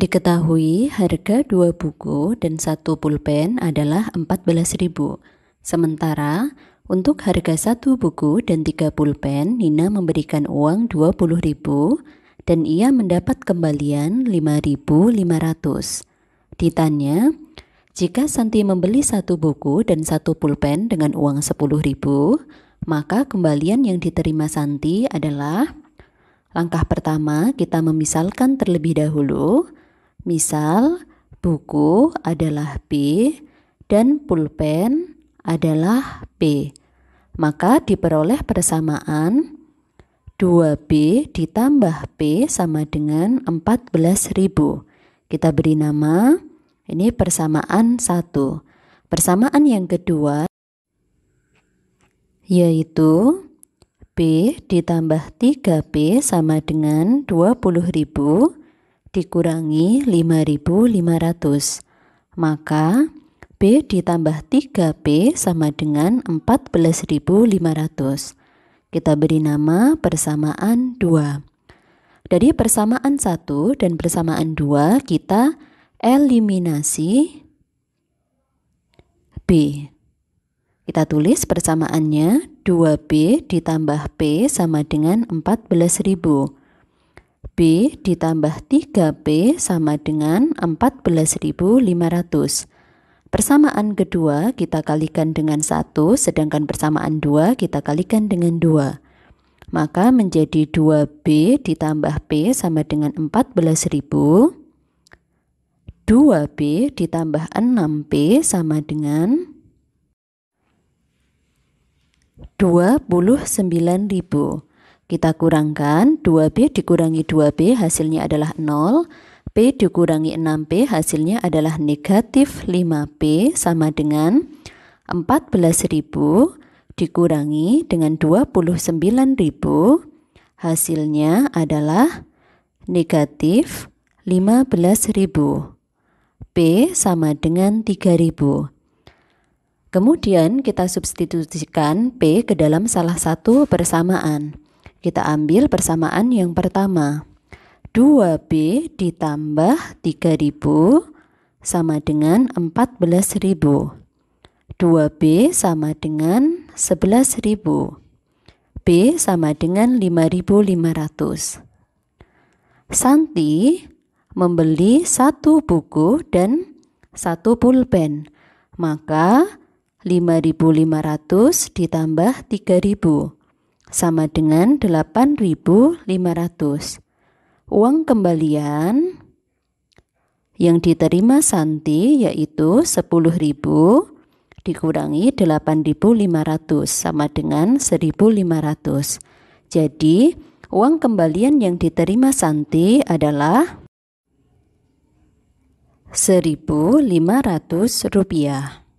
Diketahui harga dua buku dan satu pulpen adalah empat belas ribu. Sementara untuk harga satu buku dan tiga pulpen, Nina memberikan uang dua puluh ribu dan ia mendapat kembalian lima lima ribu ratus. Ditanya, jika Santi membeli satu buku dan satu pulpen dengan uang sepuluh ribu, maka kembalian yang diterima Santi adalah Langkah pertama, kita memisalkan terlebih dahulu Misal, buku adalah B dan pulpen adalah p, Maka diperoleh persamaan 2B ditambah P sama dengan 14.000. Kita beri nama, ini persamaan 1. Persamaan yang kedua yaitu B ditambah 3P sama dengan ribu dikurangi 5500. Maka B ditambah 3B sama dengan 14500. Kita beri nama persamaan 2. Dari persamaan 1 dan persamaan 2 kita eliminasi B. Kita tulis persamaannya 2B ditambah P sama dengan 14.000 ditambah 3B sama dengan 14.500. Persamaan kedua kita kalikan dengan 1, sedangkan persamaan 2 kita kalikan dengan 2. Maka menjadi 2B ditambah P sama dengan 14.000. 2B ditambah 6 b sama dengan 29.000. Kita kurangkan 2B dikurangi 2B hasilnya adalah 0. P dikurangi 6P hasilnya adalah negatif 5P sama dengan 14.000 dikurangi dengan 29.000 hasilnya adalah negatif 15.000. P sama dengan 3.000. Kemudian kita substitusikan P ke dalam salah satu persamaan. Kita ambil persamaan yang pertama. 2B ditambah 3000 sama dengan 14000. 2B sama dengan 11000. B sama dengan 5500. Santi membeli satu buku dan satu pulpen. Maka 5500 ditambah 3000 sama dengan 8.500. Uang kembalian yang diterima Santi yaitu 10.000 dikurangi 8.500 sama dengan 1.500. Jadi, uang kembalian yang diterima Santi adalah Rp1.500.